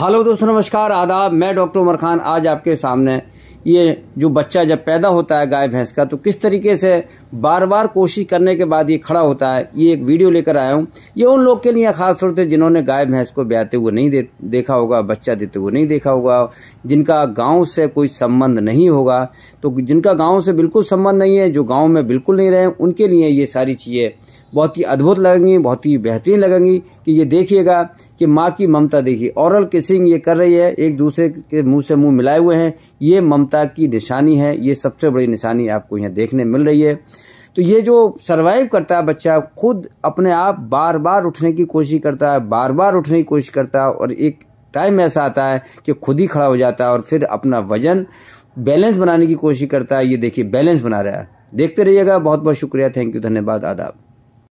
hello दोस्तों नमस्कार आदाब मैं डॉक्टर उमर खान आज आपके सामने ये जो बच्चा जब पैदा होता है गाय भैंस का तो किस तरीके से बार बार कोशिश करने के बाद ये खड़ा होता है ये एक वीडियो लेकर आया हूँ ये उन लोग के लिए खास तौर से जिन्होंने गाय भैंस को ब्याते हुए नहीं दे, देखा होगा बच्चा देते हुए नहीं देखा होगा जिनका गाँव से कोई संबंध नहीं होगा तो जिनका गाँव से बिल्कुल संबंध नहीं है जो गाँव में बिल्कुल नहीं रहे उनके लिए ये सारी चीज़ें बहुत ही अद्भुत लगेंगी बहुत ही बेहतरीन लगेंगी कि ये देखिएगा कि माँ की ममता देखिए औरल किसिंग ये कर रही है एक दूसरे के मुंह से मुंह मिलाए हुए हैं ये ममता ममता की निशानी है ये सबसे बड़ी निशानी आपको यहाँ देखने मिल रही है तो ये जो सर्वाइव करता है बच्चा खुद अपने आप बार बार उठने की कोशिश करता है बार बार उठने की कोशिश करता है और एक टाइम ऐसा आता है कि खुद ही खड़ा हो जाता है और फिर अपना वजन बैलेंस बनाने की कोशिश करता है ये देखिए बैलेंस बना रहा है देखते रहिएगा बहुत बहुत शुक्रिया थैंक यू धन्यवाद आदाब